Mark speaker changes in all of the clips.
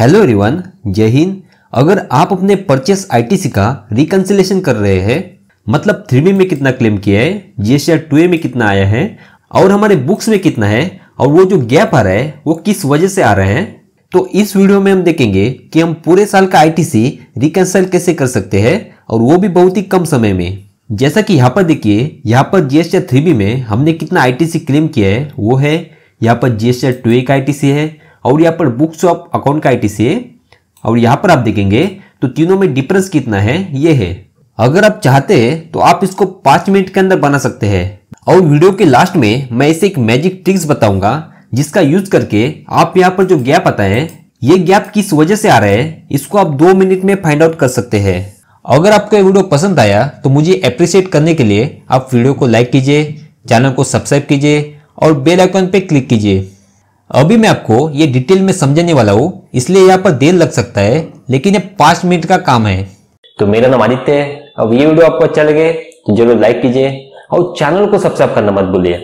Speaker 1: hello everyone जय हिंद अगर आप अपने परचेस आईटीसी का रिकंसिलेशन कर रहे हैं मतलब थ्री में कितना क्लेम किया है जीएसआर टू में कितना आया है और हमारे बुक्स में कितना है और वो जो गैप आ रहा है वो किस वजह से आ रहे हैं तो इस वीडियो में हम देखेंगे कि हम पूरे साल का आईटीसी रिकंसाइल कैसे कर सकते हैं और वो भी बहुत ही कम समय में जैसा कि यहाँ पर देखिए यहाँ पर जीएसआर थ्री में हमने कितना आईटीसी क्लेम किया है वो है यहाँ पर जीएसआर टू का आईटीसी है और यहाँ पर बुक्स ऑफ अकाउंट का आई है और यहाँ पर आप देखेंगे तो तीनों में डिफरेंस कितना है ये है अगर आप चाहते हैं तो आप इसको पांच मिनट के अंदर बना सकते हैं और वीडियो के लास्ट में मैं इसे एक मैजिक ट्रिक्स बताऊंगा जिसका यूज करके आप यहाँ पर जो गैप आता है ये गैप किस वजह से आ रहा है इसको आप दो मिनट में फाइंड आउट कर सकते हैं अगर आपको ये वीडियो पसंद आया तो मुझे अप्रिशिएट करने के लिए आप वीडियो को लाइक कीजिए चैनल को सब्सक्राइब कीजिए और बेल आइकन पर क्लिक कीजिए अभी मैं आपको ये डिटेल में समझाने वाला हूँ इसलिए यहाँ पर देर लग सकता है लेकिन ये पांच मिनट का काम है तो मेरा नाम आदित्य है अब ये वीडियो आपको अच्छा लगे तो जरूर लाइक कीजिए और चैनल को सब्सक्राइब करना मत भूलिए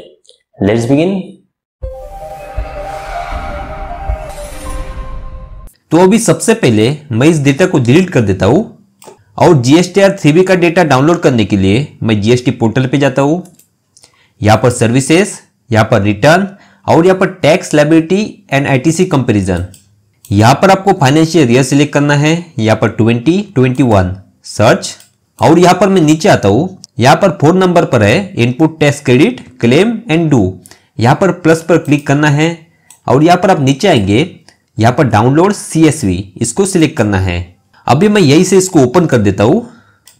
Speaker 1: लेट्स बिगिन तो अभी सबसे पहले मैं इस डेटा को डिलीट कर देता हूँ और जीएसटी आर थ्री का डेटा डाउनलोड करने के लिए मैं जीएसटी पोर्टल पे जाता हूँ यहाँ पर सर्विसेस यहाँ पर रिटर्न और यहाँ पर tax liability and ITC comparison यहाँ पर आपको फाइनेंशियल ईयर सिलेक्ट करना है यहाँ पर ट्वेंटी ट्वेंटी वन सर्च और यहाँ पर मैं नीचे आता हूँ यहाँ पर फोर नंबर पर है input tax credit claim and do यहाँ पर प्लस पर क्लिक करना है और यहाँ पर आप नीचे आएंगे यहाँ पर डाउनलोड सी इसको सिलेक्ट करना है अभी मैं यही से इसको ओपन कर देता हूँ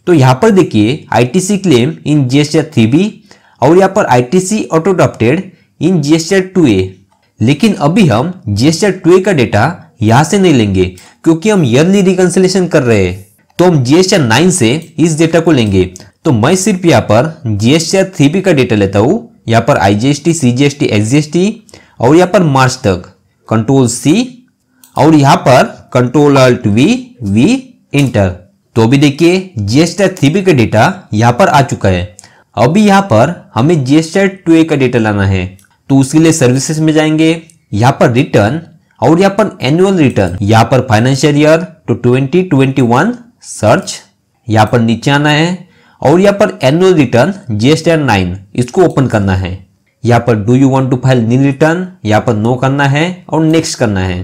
Speaker 1: तो यहाँ पर देखिए ITC claim in GST three B और यहाँ पर ITC auto auto drafted in GSTR two A लेकिन अभी हम जीएसटीआर टू ए का डेटा यहां से नहीं लेंगे क्योंकि हम ईयरली रिकन्सिलेशन कर रहे हैं तो हम जीएसटीआर नाइन से इस डेटा को लेंगे तो मैं सिर्फ यहाँ पर जीएसटी थ्री बी का डेटा लेता हूँ यहाँ पर I G S T C G S T S G S T और यहाँ पर मार्च तक कंट्रोल सी और यहाँ पर control alt V V enter तो अभी देखिए जीएसटीआर थ्री बी का डेटा यहाँ पर आ चुका है अभी यहाँ पर हमें जीएसटीआर टू ए का डेटा लाना है तो उसके लिए सर्विसेज में जाएंगे यहाँ पर रिटर्न और यहाँ पर एनुअल रिटर्न यहाँ पर फाइनेंशियल ईयर तो ट्वेंटी ट्वेंटी वन सर्च यहाँ पर नीचे आना है और यहाँ पर annual return GST R nine इसको ओपन करना है यहाँ पर do you want to file new return यहाँ पर नो करना है और नेक्स्ट करना है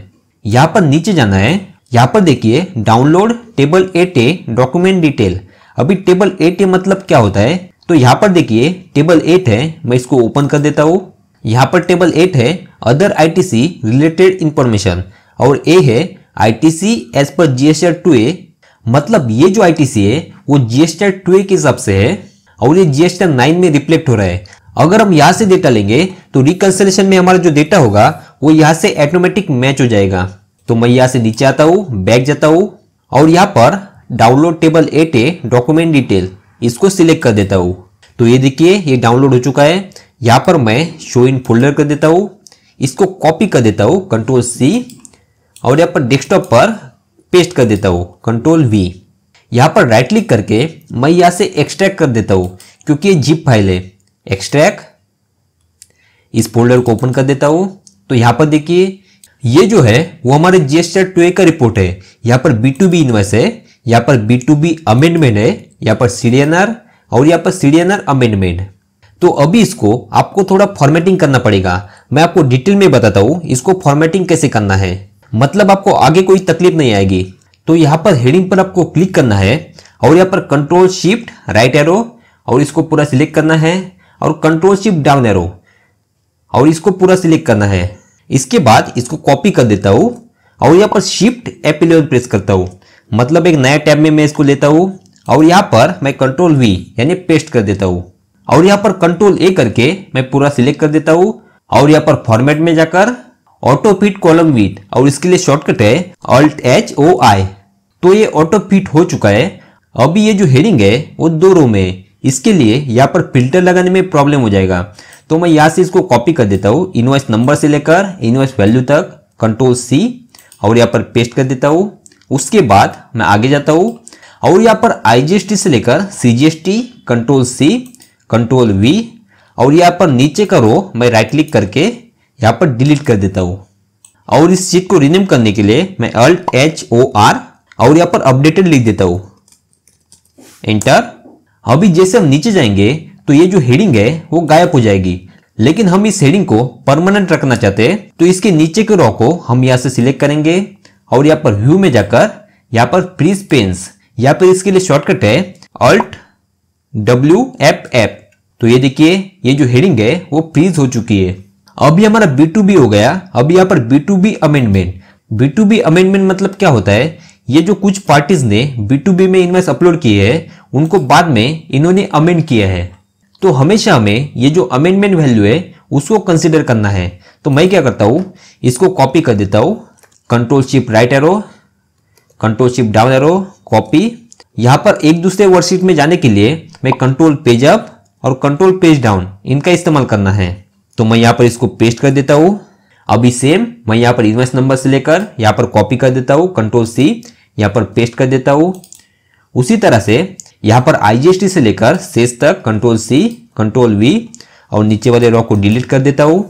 Speaker 1: यहाँ पर नीचे जाना है यहाँ पर देखिए download table eight A document detail अभी टेबल एट ए मतलब क्या होता है तो यहाँ पर देखिए टेबल एट है मैं इसको ओपन कर देता हूँ यहाँ पर टेबल एट है अदर आईटीसी रिलेटेड इंफॉर्मेशन और ए है ITC as per GSTR two A मतलब ये जो आईटीसी है वो जीएसटी टू ए के हिसाब से है और ये जीएसटीआर नाइन में रिफ्लेक्ट हो रहा है अगर हम यहाँ से डेटा लेंगे तो रिकन्सलेशन में हमारा जो डेटा होगा वो यहाँ से ऑटोमेटिक मैच हो जाएगा तो मैं यहाँ से नीचे आता हूँ बैक जाता हूँ और यहाँ पर download table eight A document detail इसको सिलेक्ट कर देता हूँ तो ये देखिए ये डाउनलोड हो चुका है यहाँ पर मैं शो इन फोल्डर कर देता हूँ इसको कॉपी कर देता हूँ कंट्रोल सी और यहाँ पर डेस्कटॉप पर पेस्ट कर देता हूँ कंट्रोल वी यहाँ पर राइट क्लिक करके मैं यहाँ से एक्सट्रैक्ट कर देता हूँ क्योंकि ये जिप फाइल है एक्सट्रैक्ट इस फोल्डर को ओपन कर देता हूँ तो यहाँ पर देखिए ये जो है वो हमारे जीएसटी टू का रिपोर्ट है यहाँ पर बी टू बी इन्वेस्ट है यहाँ पर बी टू बी अमेंडमेंट है यहाँ पर सी और यहाँ पर सी अमेंडमेंट तो अभी इसको आपको थोड़ा फॉर्मेटिंग करना पड़ेगा मैं आपको डिटेल में बताता हूँ इसको फॉर्मेटिंग कैसे करना है मतलब आपको आगे कोई तकलीफ नहीं आएगी तो यहाँ पर हेडिंग पर आपको क्लिक करना है और यहाँ पर कंट्रोल शिफ्ट राइट एरो और इसको पूरा सिलेक्ट करना है और कंट्रोल शिफ्ट डाउन एरो और इसको पूरा सिलेक्ट करना है इसके बाद इसको कॉपी कर देता हूँ और यहाँ पर शिफ्ट एप इलेवन प्रेस करता हूँ मतलब एक नया टैब में मैं इसको लेता हूँ और यहाँ पर मैं कंट्रोल वी यानी पेस्ट कर देता हूँ और यहाँ पर कंट्रोल ए करके मैं पूरा सिलेक्ट कर देता हूँ और यहाँ पर फॉर्मेट में जाकर ऑटो फिट कॉलम विथ और इसके लिए शॉर्टकट है ऑल्ट एच ओ आई तो ये ऑटो फिट हो चुका है अभी ये जो हेडिंग है वो दो रो में है इसके लिए यहाँ पर फिल्टर लगाने में प्रॉब्लम हो जाएगा तो मैं यहाँ से इसको कॉपी कर देता हूँ इनवाइस नंबर से लेकर इनवाइस वैल्यू तक कंट्रोल सी और यहाँ पर पेस्ट कर देता हूँ उसके बाद मैं आगे जाता हूँ और यहाँ पर आई से लेकर C control C control V और यहाँ पर नीचे का रो मैं राइट क्लिक करके यहाँ पर डिलीट कर देता हूँ और इस शीट को रिन्यूम करने के लिए मैं अल्ट एच ओ आर और यहाँ पर अपडेटेड लिख देता हूँ एंटर अभी जैसे हम नीचे जाएंगे तो ये जो हेडिंग है वो गायब हो जाएगी लेकिन हम इस हेडिंग को परमानेंट रखना चाहते हैं तो इसके नीचे के रॉ को हम यहाँ से सिलेक्ट करेंगे और यहाँ पर व्यू में जाकर यहाँ पर प्रीस पेन्स यहाँ पर इसके लिए शॉर्टकट है अल्ट डब्ल्यू एफ एफ तो ये देखिए ये जो हेडिंग है वो फ्रीज हो चुकी है अब ये हमारा बी टू बी हो गया अब यहाँ पर B to B amendment B to B amendment मतलब क्या होता है ये जो कुछ पार्टीज ने बी टू बी में इनवेस अपलोड किए हैं उनको बाद में इन्होंने अमेंड किया है तो हमेशा हमें ये जो अमेंडमेंट वैल्यू है उसको कंसिडर करना है तो मैं क्या करता हूँ इसको कॉपी कर देता हूँ control shift right arrow control shift down arrow copy यहाँ पर एक दूसरे वर्कशीट में जाने के लिए मैं कंट्रोल पेज अप और कंट्रोल पेज डाउन इनका इस्तेमाल करना है तो मैं यहाँ पर इसको पेस्ट कर देता हूँ अभी सेम मैं यहाँ पर इन्वेस्ट नंबर से लेकर यहाँ पर कॉपी कर देता हूँ कंट्रोल सी यहाँ पर पेस्ट कर देता हूँ उसी तरह से यहाँ पर आई से लेकर सेस तक कंट्रोल सी कंट्रोल वी और नीचे वाले रॉ को डिलीट कर देता हूँ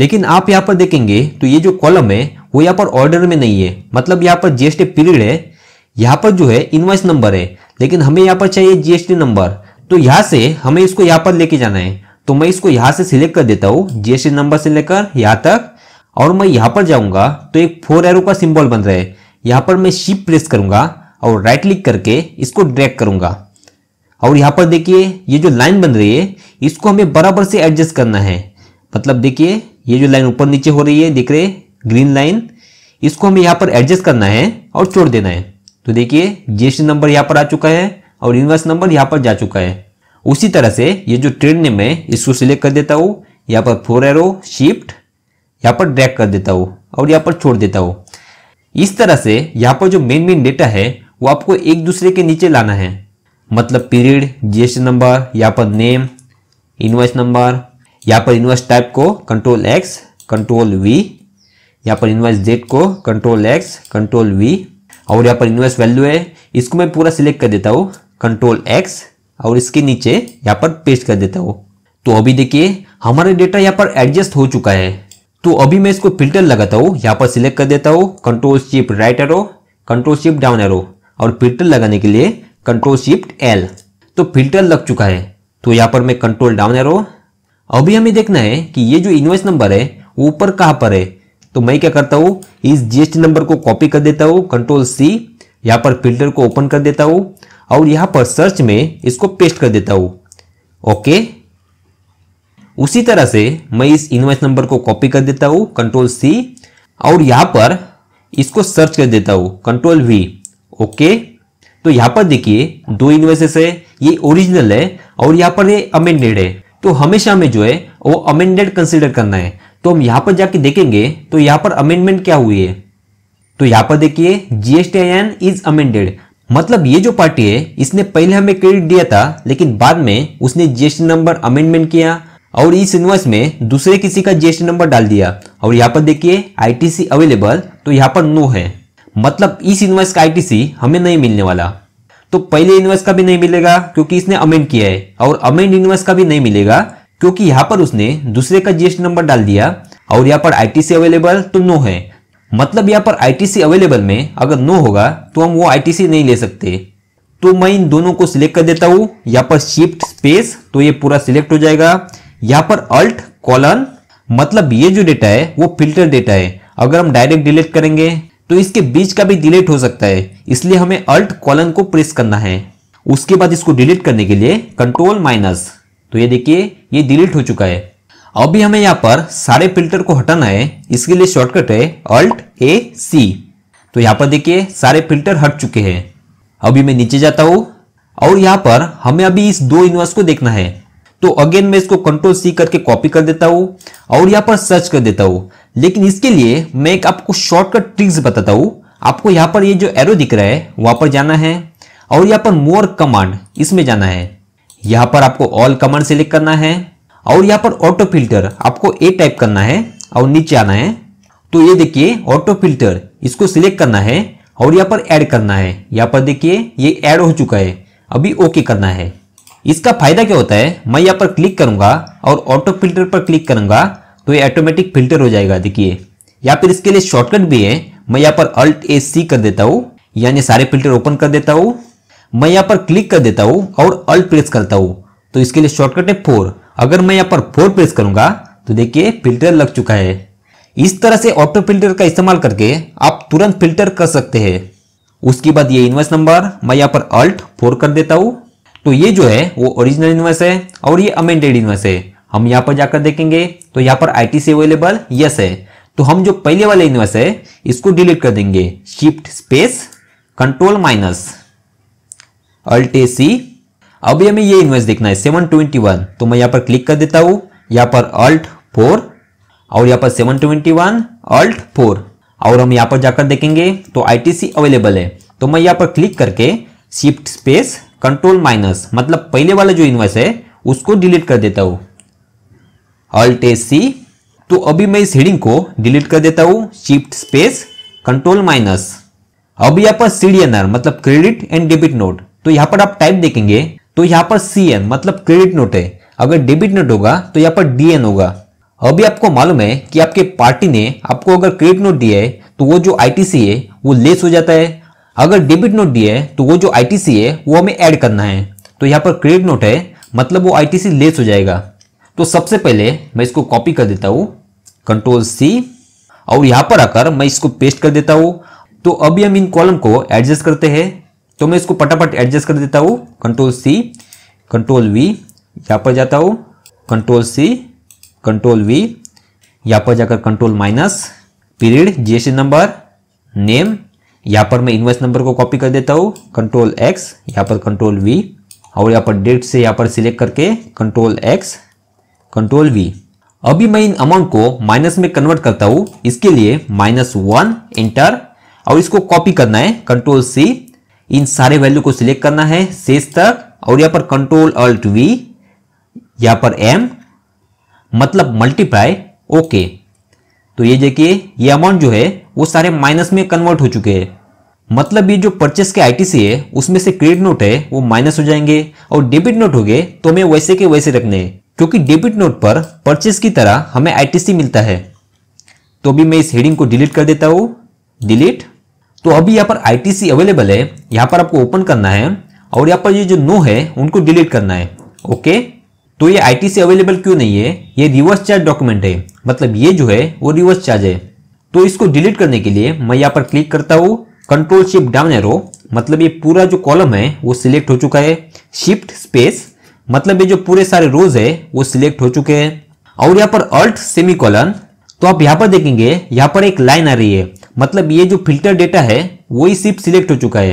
Speaker 1: लेकिन आप यहाँ पर देखेंगे तो ये जो कॉलम है वो यहाँ पर ऑर्डर में नहीं है मतलब यहाँ पर जीएसटी पीरियड है यहाँ पर जो है इनवाइस नंबर है लेकिन हमें यहाँ पर चाहिए जीएसटी नंबर तो यहां से हमें इसको यहां पर लेके जाना है तो मैं इसको यहां से सिलेक्ट कर देता हूं जीएसटी नंबर से लेकर यहां तक और मैं यहां पर जाऊंगा तो एक फोर एरो का सिंबल बन रहा है यहां पर मैं शिप प्रेस करूंगा और राइट क्लिक करके इसको ड्रैग करूंगा और यहां पर देखिए ये जो लाइन बन रही है इसको हमें बराबर से एडजस्ट करना है मतलब देखिए ये जो लाइन ऊपर नीचे हो रही है दिख रहे ग्रीन लाइन इसको हमें यहाँ पर एडजस्ट करना है और छोड़ देना है तो देखिए जीएसटी नंबर यहां पर आ चुका है और इन्वर्स नंबर यहाँ पर जा चुका है उसी तरह से ये जो ट्रेड नेम है इसको सिलेक्ट कर देता हूँ यहाँ पर फोर एरो शिफ्ट यहाँ पर ड्रैक कर देता हूँ और यहाँ पर छोड़ देता हूँ इस तरह से यहाँ पर जो मेन मेन डेटा है वो आपको एक दूसरे के नीचे लाना है मतलब पीरियड जीएसटी नंबर यहाँ पर नेम इन्वर्स नंबर यहाँ पर इन्वर्स टाइप को कंट्रोल एक्स कंट्रोल वी यहाँ पर इन्वर्स डेट को कंट्रोल एक्स कंट्रोल वी और यहाँ पर इन्वर्स वैल्यू है इसको मैं पूरा सिलेक्ट कर देता हूँ कंट्रोल एक्स और इसके नीचे यहाँ पर पेस्ट कर देता हूँ तो अभी देखिए हमारा डेटा यहाँ पर एडजस्ट हो चुका है तो अभी मैं इसको फिल्टर लगाता हूँ यहाँ पर सिलेक्ट कर देता हूँ control shift right arrow control shift down arrow और फिल्टर लगाने के लिए कंट्रोल शिफ्ट एल तो फिल्टर लग चुका है तो यहाँ पर मैं कंट्रोल डाउन एरो अभी हमें देखना है कि ये जो इन्वेस्ट नंबर है वो ऊपर कहाँ पर है तो मैं क्या करता हूँ इस जीएसटी नंबर को कॉपी कर देता हूँ कंट्रोल सी यहाँ पर फिल्टर को ओपन कर देता हूँ और यहां पर सर्च में इसको पेस्ट कर देता हूं ओके उसी तरह से मैं इस इन्वाइस नंबर को कॉपी कर देता हूं कंट्रोल सी और यहां पर इसको सर्च कर देता हूं कंट्रोल वी ओके तो यहां पर देखिए दो इन्वाइसेस है ये ओरिजिनल है और यहां पर ये अमेंडेड है तो हमेशा हमें जो है वो अमेंडेड कंसिडर करना है तो हम यहां पर जाके देखेंगे तो यहां पर अमेंडमेंट क्या हुई है तो यहां पर देखिए जीएसटी एन इज अमेंडेड मतलब ये जो पार्टी है इसने पहले हमें क्रेडिट दिया था लेकिन बाद में उसने जीएसटी नंबर अमेंडमेंट किया और इस इन्वॉइस में दूसरे किसी का जीएसटी नंबर डाल दिया और यहाँ पर देखिए आईटीसी अवेलेबल तो यहाँ पर नो है मतलब इस इन्वॉइस का आईटीसी हमें नहीं मिलने वाला तो पहले इन्वॉइस का भी नहीं मिलेगा क्योंकि इसने अमेंड किया है और अमेंड इन्वॉइस का भी नहीं मिलेगा क्योंकि यहाँ पर उसने दूसरे का जीएसटी नंबर डाल दिया और यहाँ पर आईटीसी अवेलेबल तो नो है मतलब यहाँ पर आईटीसी अवेलेबल में अगर नो होगा तो हम वो आईटीसी नहीं ले सकते तो मैं इन दोनों को सिलेक्ट कर देता हूँ यहाँ पर शिफ्ट स्पेस तो ये पूरा सिलेक्ट हो जाएगा यहाँ पर अल्ट कॉलन मतलब ये जो डेटा है वो फिल्टर डेटा है अगर हम डायरेक्ट डिलीट करेंगे तो इसके बीच का भी डिलीट हो सकता है इसलिए हमें अल्ट कॉलन को प्रेस करना है उसके बाद इसको डिलीट करने के लिए कंट्रोल माइनस तो ये देखिए ये डिलीट हो चुका है अभी हमें यहाँ पर सारे फिल्टर को हटाना है इसके लिए शॉर्टकट है अल्ट ए सी तो यहाँ पर देखिए सारे फिल्टर हट चुके हैं अभी मैं नीचे जाता हूँ और यहाँ पर हमें अभी इस दो इनवर्स को देखना है तो अगेन मैं इसको कंट्रोल सी करके कॉपी कर देता हूँ और यहाँ पर सर्च कर देता हूँ लेकिन इसके लिए मैं एक आपको शॉर्टकट ट्रिक्स बताता हूँ आपको यहाँ पर ये यह जो एरो दिख रहा है वहाँ पर जाना है और यहाँ पर मोर कमांड इसमें जाना है यहाँ पर आपको ऑल कमांड सेलेक्ट करना है और यहाँ पर ऑटो फिल्टर आपको ए टाइप करना है और नीचे आना है तो ये देखिए ऑटो फिल्टर इसको सिलेक्ट करना है और यहाँ पर ऐड करना है यहाँ पर देखिए ये ऐड हो चुका है अभी ओके करना है इसका फायदा क्या होता है मैं यहाँ पर क्लिक करूंगा और ऑटो फिल्टर पर क्लिक करूंगा तो ये ऑटोमेटिक फिल्टर हो जाएगा देखिए या फिर इसके लिए शॉर्टकट भी है मैं यहाँ पर अल्ट ए सी कर देता हूँ यानी सारे फिल्टर ओपन कर देता हूँ मैं यहाँ पर क्लिक कर देता हूँ और अल्ट प्रेस करता हूँ तो इसके लिए शॉर्टकट है फोर अगर मैं यहाँ पर फोर प्रेस करूंगा तो देखिए फिल्टर लग चुका है इस तरह से ऑटो फिल्टर का इस्तेमाल करके आप तुरंत फिल्टर कर सकते हैं उसके बाद ये इन्वर्स नंबर मैं यहाँ पर अल्ट फोर कर देता हूँ तो ये जो है वो ओरिजिनल इन्वर्स है और ये अमेंडेड इन्वर्स है हम यहाँ पर जाकर देखेंगे तो यहाँ पर I T C available yes है तो हम जो पहले वाला इन्वर्स है इसको डिलीट कर देंगे shift space control minus alt C अभी हमें ये इन्वेस्ट देखना है 721 तो मैं यहाँ पर क्लिक कर देता हूँ यहाँ पर अल्ट फोर और यहाँ पर 721 अल्ट फोर और हम यहाँ पर जाकर देखेंगे तो सी अवेलेबल है तो मैं यहाँ पर क्लिक करके शिफ्ट स्पेस कंट्रोल माइनस मतलब पहले वाला जो इन्वेस्ट है उसको डिलीट कर देता हूँ अल्ट ए सी तो अभी मैं इस हेडिंग को डिलीट कर देता हूँ शिफ्ट स्पेस कंट्रोल माइनस अब यहाँ पर सी मतलब क्रेडिट एंड डेबिट नोट तो यहाँ पर आप टाइप देखेंगे तो यहां पर सीएन मतलब क्रेडिट नोट है अगर डेबिट नोट होगा तो यहाँ पर डीएन होगा अभी आपको मालूम है कि आपके पार्टी ने आपको अगर क्रेडिट नोट दिया है तो वो जो आईटीसी है वो लेस हो जाता है अगर डेबिट नोट दिया है तो वो जो आईटीसी है वो हमें ऐड करना है तो यहाँ पर क्रेडिट नोट है मतलब वो आईटीसी लेस हो जाएगा तो सबसे पहले मैं इसको कॉपी कर देता हूँ कंट्रोल सी और यहाँ पर आकर मैं इसको पेस्ट कर देता हूँ तो अभी हम इन कॉलम को एडजस्ट करते हैं तो मैं इसको पटापट एडजस्ट कर देता हूँ कंट्रोल सी कंट्रोल वी यहाँ पर जाता हूँ कंट्रोल सी कंट्रोल वी यहाँ पर जाकर control minus period GST number name यहाँ पर मैं इन्वेस्ट नंबर को कॉपी कर देता हूँ कंट्रोल एक्स यहाँ पर कंट्रोल वी और यहाँ पर डेट से यहाँ पर सिलेक्ट करके कंट्रोल एक्स कंट्रोल वी अभी मैं इन अमाउंट को माइनस में कन्वर्ट करता हूँ इसके लिए माइनस वन इंटर और इसको कॉपी करना है कंट्रोल सी इन सारे वैल्यू को सिलेक्ट करना है शेष तक और यहां पर कंट्रोल अल्ट वी यहां पर एम मतलब मल्टीप्लाई ओके तो ये देखिए ये अमाउंट जो है वो सारे माइनस में कन्वर्ट हो चुके हैं मतलब ये जो परचेस के आईटीसी है उसमें से क्रेडिट नोट है वो माइनस हो जाएंगे और डेबिट नोट हो गए तो हमें वैसे के वैसे रखने हैं क्योंकि डेबिट नोट पर परचेस की तरह हमें आईटीसी मिलता है तो भी मैं इस हेडिंग को डिलीट कर देता हूँ डिलीट तो अभी यहाँ पर आई अवेलेबल है यहाँ पर आपको ओपन करना है और यहाँ पर ये जो नो है उनको डिलीट करना है ओके तो ये आईटीसी अवेलेबल क्यों नहीं है ये रिवर्स चार्ज डॉक्यूमेंट है मतलब ये जो है वो रिवर्स चार्ज है तो इसको डिलीट करने के लिए मैं यहाँ पर क्लिक करता हूँ कंट्रोल शिफ्ट डाउन एरो मतलब ये पूरा जो कॉलम है वो सिलेक्ट हो चुका है शिफ्ट स्पेस मतलब ये जो पूरे सारे रोज है वो सिलेक्ट हो चुके हैं और यहाँ पर अल्ट सेमी तो आप यहाँ पर देखेंगे यहाँ पर एक लाइन आ रही है मतलब ये जो फिल्टर डेटा है वही सिर्फ सिलेक्ट हो चुका है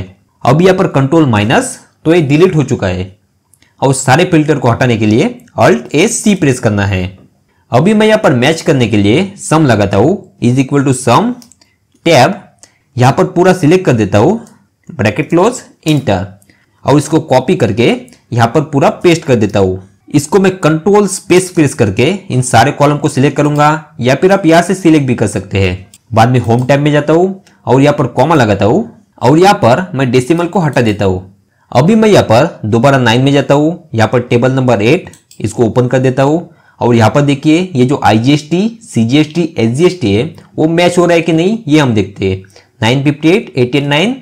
Speaker 1: अब यहाँ पर कंट्रोल माइनस तो ये डिलीट हो चुका है और सारे फिल्टर को हटाने के लिए अल्ट ए सी प्रेस करना है अभी मैं यहाँ पर मैच करने के लिए सम लगाता हूँ is equal to sum tab यहाँ पर पूरा सिलेक्ट कर देता हूँ ब्रैकेट क्लोज इंटर और इसको कॉपी करके यहाँ पर पूरा पेस्ट कर देता हूँ इसको मैं कंट्रोल स्पेस प्रेस करके इन सारे कॉलम को सिलेक्ट करूंगा या फिर आप यहाँ से सिलेक्ट भी कर सकते हैं बाद में होम टैब में जाता हूँ और यहाँ पर कॉमा लगाता हूँ और यहाँ पर मैं डेसिमल को हटा देता हूँ अभी मैं यहाँ पर दोबारा नाइन में जाता हूँ यहाँ पर टेबल नंबर एट इसको ओपन कर देता हूँ और यहाँ पर देखिए ये जो I G S T C G S T S G S T है वो मैच हो रहा है कि नहीं ये हम देखते हैं nine fifty eight eight eight nine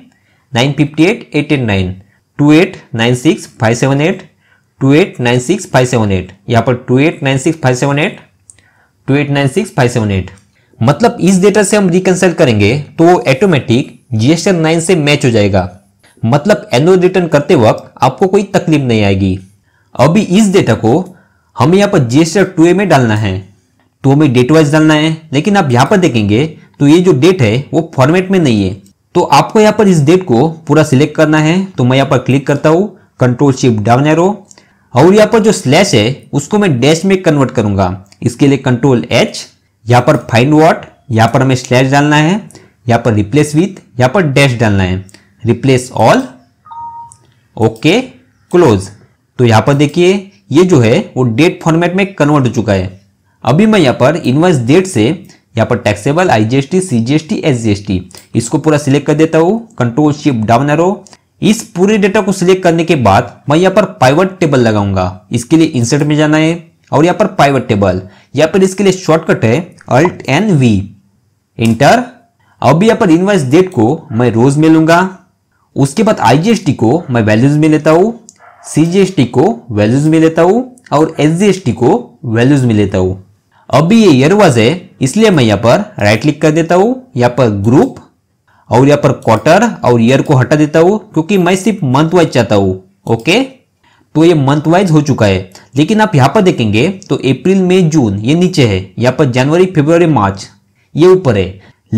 Speaker 1: nine fifty eight eight eight nine two eight nine six five seven eight two eight nine six five seven eight यहाँ पर two eight nine six five seven eight two eight nine six five seven eight मतलब इस data से हम reconcile करेंगे तो automatic GST nine से match हो जाएगा मतलब एनुअल रिटर्न करते वक्त आपको कोई तकलीफ नहीं आएगी अभी इस डेटा को हमें यहाँ पर जीएसटी टू ए में डालना है तो हमें डेट वाइज डालना है लेकिन आप यहाँ पर देखेंगे तो ये जो डेट है वो फॉर्मेट में नहीं है तो आपको यहाँ पर इस डेट को पूरा सिलेक्ट करना है तो मैं यहाँ पर क्लिक करता हूँ कंट्रोल शिफ्ट डाउन एरो और यहाँ पर जो स्लैश है उसको मैं डैश में कन्वर्ट करूंगा इसके लिए कंट्रोल एच यहाँ पर फाइंड वॉट यहाँ पर हमें स्लैश डालना है यहाँ पर रिप्लेस विथ यहाँ पर डैश डालना है रिप्लेस ऑल ओके क्लोज तो यहाँ पर देखिए ये जो है वो डेट फॉर्मेट में कन्वर्ट हो चुका है अभी मैं यहाँ पर इनवर्स डेट से यहाँ पर टैक्सेबल आईजीएसटी सीजीएसटी एसजीएसटी इसको पूरा सिलेक्ट कर देता हूँ कंट्रोल शिप डाउन एरो इस पूरे डेटा को सिलेक्ट करने के बाद मैं यहाँ पर पाइवट टेबल लगाऊंगा इसके लिए इंसर्ट में जाना है और यहाँ पर पाइवट टेबल यहाँ पर इसके लिए शॉर्टकट है अल्ट एन वी इंटर अब यहाँ पर इनवाइस डेट को मैं रोज में लूंगा उसके बाद आईजीएसटी को मैं वैल्यूज में लेता हूँ सीजीएसटी को वैल्यूज में लेता हूँ और एसजीएसटी को वैल्यूज में लेता हूँ अभी ये एयरवाज है इसलिए मैं यहाँ पर राइट क्लिक कर देता हूँ यहाँ पर ग्रुप और यहाँ पर क्वार्टर और ईयर को हटा देता हूँ क्योंकि मैं सिर्फ मंथ वाइज चाहता हूँ ओके तो ये मंथ वाइज हो चुका है लेकिन आप यहाँ पर देखेंगे तो अप्रैल मई जून ये नीचे है यहाँ पर जनवरी फेब्रवरी मार्च ये ऊपर है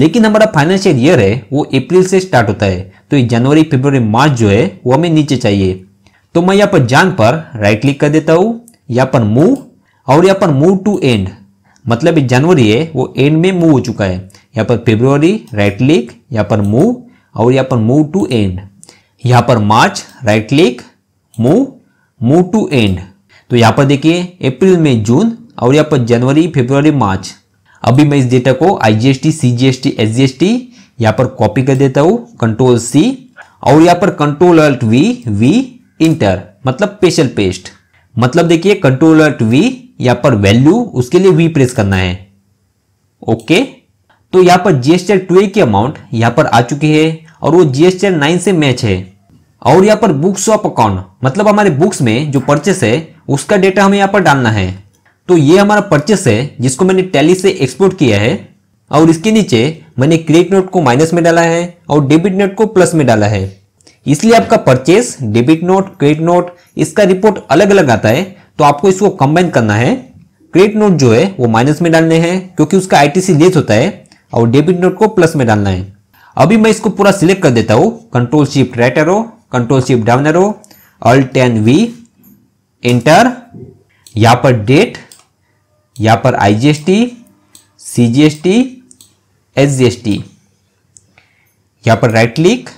Speaker 1: लेकिन हमारा फाइनेंशियल ईयर है वो अप्रैल से स्टार्ट होता है तो ये जनवरी फेब्रवरी मार्च जो है वो हमें नीचे चाहिए तो मैं यहाँ पर जान पर राइट क्लिक कर देता हूँ यहाँ पर मूव और यहाँ पर मूव टू एंड मतलब जनवरी है वो एंड में मूव हो चुका है यहाँ पर फेब्रुवरी राइट क्लिक यहाँ पर मूव और यहाँ पर मूव टू एंड यहाँ पर March right click move move to end तो यहाँ पर देखिए अप्रैल मई जून और यहाँ पर जनवरी फेब्रुवरी मार्च अभी मैं इस डेटा को I G S T C G S T S G S T यहाँ पर कॉपी कर देता हूँ कंट्रोल सी और यहाँ पर control alt V V enter मतलब स्पेशल पेस्ट मतलब देखिए कंट्रोल अल्ट वी यहाँ पर वैल्यू उसके लिए वी प्रेस करना है ओके तो यहाँ पर जीएसटी टू ए की अमाउंट यहाँ पर आ चुकी है और वो जीएसटी नाइन से मैच है और यहाँ पर बुक्स ऑफ अकाउंट मतलब हमारे बुक्स में जो परचेस है उसका डेटा हमें यहाँ पर डालना है तो ये हमारा परचेस है जिसको मैंने टैली से एक्सपोर्ट किया है और इसके नीचे मैंने क्रेडिट नोट को माइनस में डाला है और डेबिट नोट को प्लस में डाला है इसलिए आपका purchase debit note credit note इसका रिपोर्ट अलग अलग आता है तो आपको इसको कंबाइन करना है क्रेडिट नोट जो है वो माइनस में डालने हैं क्योंकि उसका आईटीसी लेस होता है और डेबिट नोट को प्लस में डालना है अभी मैं इसको पूरा सिलेक्ट कर देता हूँ control shift right arrow control shift down arrow alt ten V enter यहां पर डेट यहां पर I G S T C G S T S G S T यहां पर right click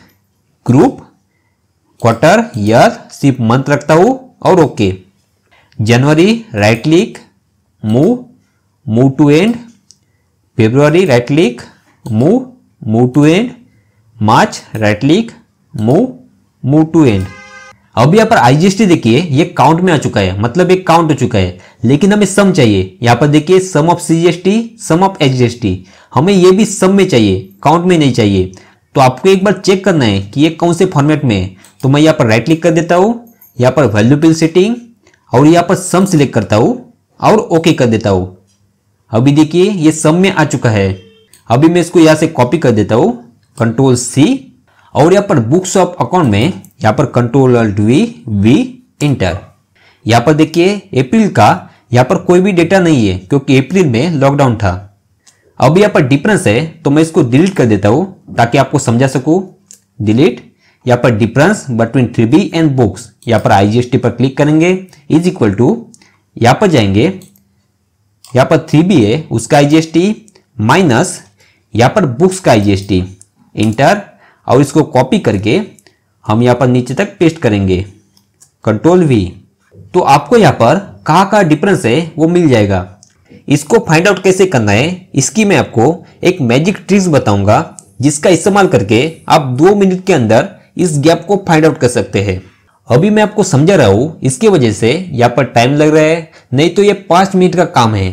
Speaker 1: group quarter year सिर्फ मंथ रखता हूं और okay January right click move move to end February right click move move to end March right click move move to end अब यहाँ पर IGST देखिए ये काउंट में आ चुका है मतलब एक काउंट हो चुका है लेकिन हमें सम चाहिए यहाँ पर देखिए sum of CGST sum of HGST हमें ये भी सम में चाहिए काउंट में नहीं चाहिए तो आपको एक बार चेक करना है कि ये कौन से फॉर्मेट में है तो मैं यहाँ पर राइट क्लिक कर देता हूँ यहाँ पर वैल्यू पिल सेटिंग और यहाँ पर सम सिलेक्ट करता हूँ और ओके कर देता हूँ अभी देखिए ये सम में आ चुका है अभी मैं इसको यहाँ से कॉपी कर देता हूँ कंट्रोल सी और यहाँ पर बुक्स ऑफ अकाउंट में यहाँ पर कंट्रोल वी वी इंटर यहाँ पर देखिए अप्रैल का यहाँ पर कोई भी डेटा नहीं है क्योंकि अप्रैल में लॉकडाउन था अब यहाँ पर डिफरेंस है तो मैं इसको डिलीट कर देता हूँ ताकि आपको समझा सकूँ डिलीट यहाँ पर difference between three B and books यहाँ पर टी पर क्लिक करेंगे इज इक्वल टू यहाँ पर जाएंगे यहाँ पर थ्री बी है उसका टी माइनस यहाँ पर बुक्स का टी इंटर और इसको कॉपी करके हम यहाँ पर नीचे तक पेस्ट करेंगे कंट्रोल वी तो आपको यहाँ पर कहाँ का डिफरेंस है वो मिल जाएगा इसको फाइंड आउट कैसे करना है इसकी मैं आपको एक मैजिक ट्रिक्स बताऊंगा जिसका इस्तेमाल करके आप दो मिनट के अंदर इस गैप को फाइंड आउट कर सकते हैं अभी मैं आपको समझा रहा हूँ इसकी वजह से यहाँ पर टाइम लग रहा है नहीं तो ये पाँच मिनट का काम है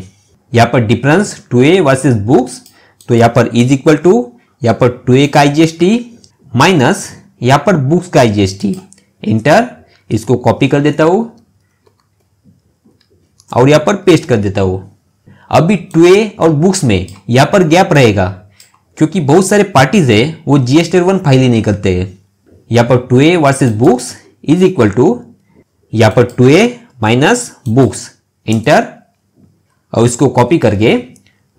Speaker 1: यहाँ पर difference two A versus books तो यहाँ पर इज इक्वल टू यहाँ पर टू ए का I G S T minus यहां पर बुक्स का आईजीएसटी इंटर इसको कॉपी कर देता हूं और यहां पर पेस्ट कर देता हूं अभी टुए और बुक्स में यहां पर गैप रहेगा क्योंकि बहुत सारे पार्टीज है वो जीएसटी वन फाइल ही नहीं करते हैं यहां पर two A versus books is equal to यहां पर टुए माइनस बुक्स इंटर और इसको कॉपी करके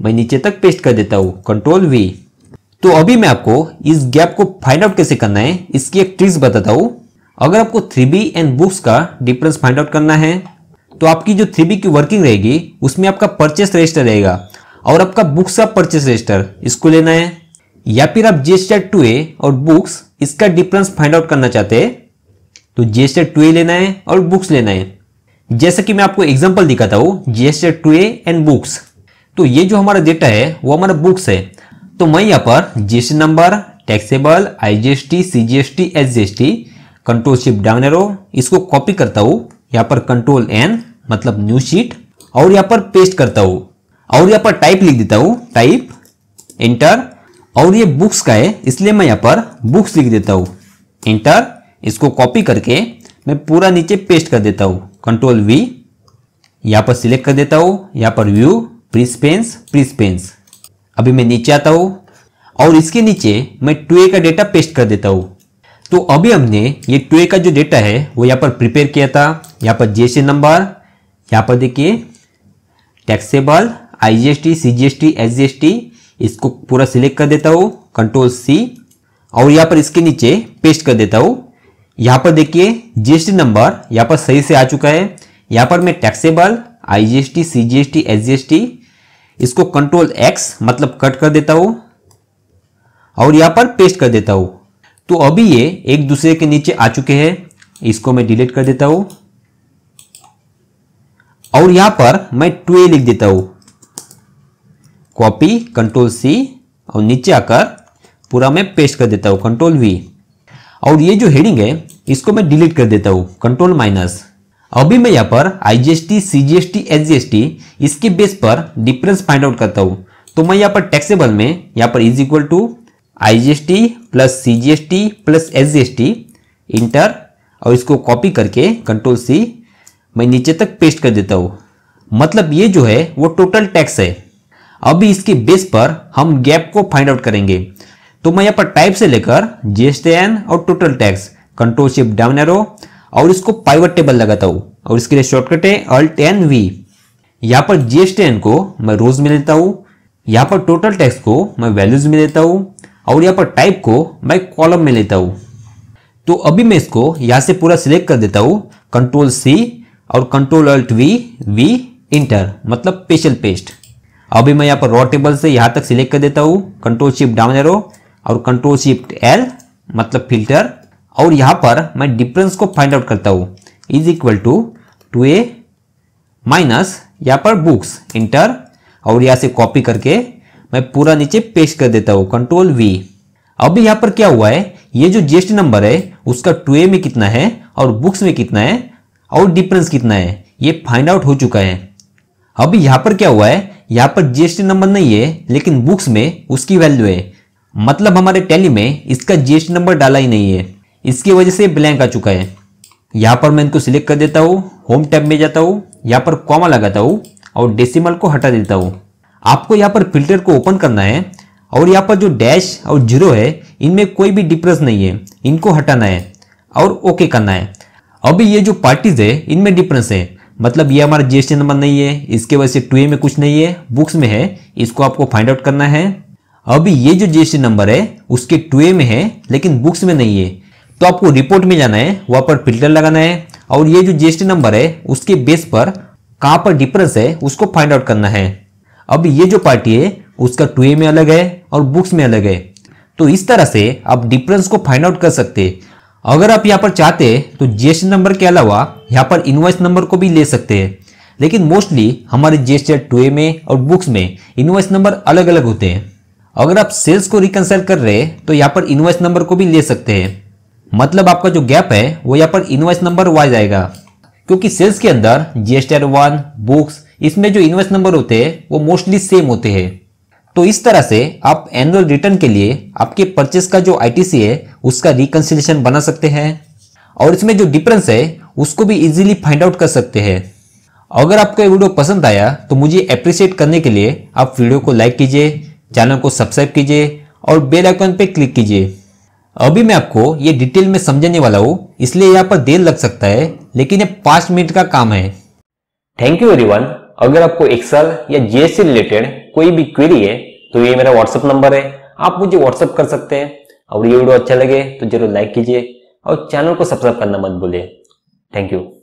Speaker 1: मैं नीचे तक पेस्ट कर देता हूं कंट्रोल वी तो अभी मैं आपको इस गैप को फाइंड आउट कैसे करना है इसकी एक ट्रिक्स बताता हूं अगर आपको थ्री बी एंड बुक्स का डिफरेंस फाइंड आउट करना है तो आपकी जो थ्री बी की वर्किंग रहेगी उसमें आपका परचेस रजिस्टर रहेगा और आपका बुक्स का परचेस रजिस्टर इसको लेना है या फिर आप जी टू ए और बुक्स इसका डिफरेंस फाइंड आउट करना चाहते हैं तो जी टू ए लेना है और बुक्स लेना है जैसा कि मैं आपको एग्जाम्पल दिखाता हूँ G two A and books तो ये जो हमारा डेटा है वो हमारा बुक्स है तो मैं यहाँ पर GST number taxable IGST CGST SGST control shift down arrow इसको कॉपी करता हूँ यहाँ पर कंट्रोल एन मतलब न्यू शीट और यहाँ पर पेस्ट करता हूँ और यहाँ पर टाइप लिख देता हूँ टाइप एंटर और ये बुक्स का है इसलिए मैं यहाँ पर बुक्स लिख देता हूँ इंटर इसको कॉपी करके मैं पूरा नीचे पेस्ट कर देता हूँ कंट्रोल वी यहाँ पर सिलेक्ट कर देता हूँ यहाँ पर व्यू प्रिस्पेंस प्रिस्पेंस अभी मैं नीचे आता हूँ और इसके नीचे मैं टू का डेटा पेस्ट कर देता हूँ तो अभी हमने ये टू का जो डेटा है वो यहाँ पर प्रिपेयर किया था यहाँ पर जीएसटी नंबर यहाँ पर देखिए टैक्सेबल आईजीएसटी सीजीएसटी एसजीएसटी इसको पूरा सिलेक्ट कर देता हूँ कंट्रोल सी और यहाँ पर इसके नीचे पेस्ट कर देता हूँ यहाँ पर देखिए जीएसटी नंबर यहाँ पर सही से आ चुका है यहाँ पर मैं taxable I G CGST T इसको कंट्रोल एक्स मतलब कट कर देता हूं और यहां पर पेस्ट कर देता हूं तो अभी ये एक दूसरे के नीचे आ चुके हैं इसको मैं डिलीट कर देता हूं और यहां पर मैं टू ए लिख देता हूं कॉपी कंट्रोल सी और नीचे आकर पूरा मैं पेस्ट कर देता हूं कंट्रोल वी और ये जो हेडिंग है इसको मैं डिलीट कर देता हूं कंट्रोल माइनस अभी मैं यहाँ पर I G S T C G S T S G S T इसके बेस पर डिफरेंस फाइंड आउट करता हूँ तो मैं यहाँ पर टैक्सेबल में यहाँ पर is equal to I G S T plus C G S T plus S G S T enter और इसको कॉपी करके कंट्रोल सी मैं नीचे तक पेस्ट कर देता हूँ मतलब ये जो है वो टोटल टैक्स है अभी इसके बेस पर हम गैप को फाइंड आउट करेंगे तो मैं यहाँ पर टाइप से लेकर जीएसटीएन और total tax control shift down arrow और इसको पाइवट टेबल लगाता हूँ और इसके लिए शॉर्टकट है अल्ट एन वी यहाँ पर एन को मैं रोज में लेता हूँ यहाँ पर टोटल टैक्स को मैं वैल्यूज में लेता हूँ और यहाँ पर टाइप को मैं कॉलम में लेता हूँ तो अभी मैं इसको यहाँ से पूरा सिलेक्ट कर देता हूँ कंट्रोल सी और control alt V V enter मतलब स्पेशल पेस्ट अभी मैं यहाँ पर रॉ टेबल से यहाँ तक सिलेक्ट कर देता हूँ कंट्रोल शिफ्ट डाउन एरो और कंट्रोल शिफ्ट एल मतलब फिल्टर और यहाँ पर मैं डिफरेंस को फाइंड आउट करता हूँ is equal to two A minus यहाँ पर बुक्स इंटर और यहाँ से कॉपी करके मैं पूरा नीचे पेस्ट कर देता हूँ कंट्रोल वी अभी यहाँ पर क्या हुआ है ये जो जीएसटी नंबर है उसका टू ए में कितना है और बुक्स में कितना है और डिफरेंस कितना है ये फाइंड आउट हो चुका है अभी यहाँ पर क्या हुआ है यहाँ पर जीएसटी नंबर नहीं है लेकिन बुक्स में उसकी वैल्यू है मतलब हमारे टैली में इसका जीएसटी नंबर डाला ही नहीं है इसकी वजह से ब्लैंक आ चुका है यहाँ पर मैं इनको सिलेक्ट कर देता हूँ होम टैब में जाता हूँ यहाँ पर कॉमा लगाता हूँ और डेसिमल को हटा देता हूँ आपको यहाँ पर फिल्टर को ओपन करना है और यहाँ पर जो डैश और जीरो है इनमें कोई भी डिफरेंस नहीं है इनको हटाना है और ओके करना है अभी ये जो पार्टीज है इनमें डिफरेंस है मतलब ये हमारा जीएसटी नंबर नहीं है इसके वजह से टू में कुछ नहीं है बुक्स में है इसको आपको फाइंड आउट करना है अभी ये जो जीएसटी नंबर है उसके टू में है लेकिन बुक्स में नहीं है तो आपको रिपोर्ट में जाना है वहाँ पर फिल्टर लगाना है और ये जो जीएसटी नंबर है उसके बेस पर कहाँ पर डिफरेंस है उसको फाइंड आउट करना है अब ये जो पार्टी है उसका टू में अलग है और बुक्स में अलग है तो इस तरह से आप डिफरेंस को फाइंड आउट कर सकते अगर आप यहाँ पर चाहते तो जीएसटी नंबर के अलावा यहाँ पर इन्वाइस नंबर को भी ले सकते हैं लेकिन मोस्टली हमारे जीएसटी टू में और बुक्स में इन्वाइस नंबर अलग अलग होते हैं अगर आप सेल्स को रिकनसल्ट कर रहे हैं तो यहाँ पर इन्वाइस नंबर को भी ले सकते हैं मतलब आपका जो गैप है वो यहाँ पर इन्वाइस नंबर वाइज आएगा क्योंकि सेल्स के अंदर जीएसटीआर वन बुक्स इसमें जो इन्वाइस नंबर होते हैं वो मोस्टली सेम होते हैं तो इस तरह से आप एनुअल रिटर्न के लिए आपके परचेस का जो आईटीसी है उसका रिकन्सिलेशन बना सकते हैं और इसमें जो डिफरेंस है उसको भी इजीली फाइंड आउट कर सकते हैं अगर आपको ये वीडियो पसंद आया तो मुझे अप्रिशिएट करने के लिए आप वीडियो को लाइक कीजिए चैनल को सब्सक्राइब कीजिए और बेल आइकन पर क्लिक कीजिए अभी मैं आपको ये डिटेल में समझाने वाला हूँ इसलिए यहाँ पर देर लग सकता है लेकिन ये पांच मिनट का काम है थैंक यू एवरीवन अगर आपको एक्सल या जीएससी रिलेटेड कोई भी क्वेरी है तो ये मेरा व्हाट्सअप नंबर है आप मुझे व्हाट्सअप कर सकते हैं और ये वीडियो अच्छा लगे तो जरूर लाइक कीजिए और चैनल को सब्सक्राइब करना मत भूलिए थैंक यू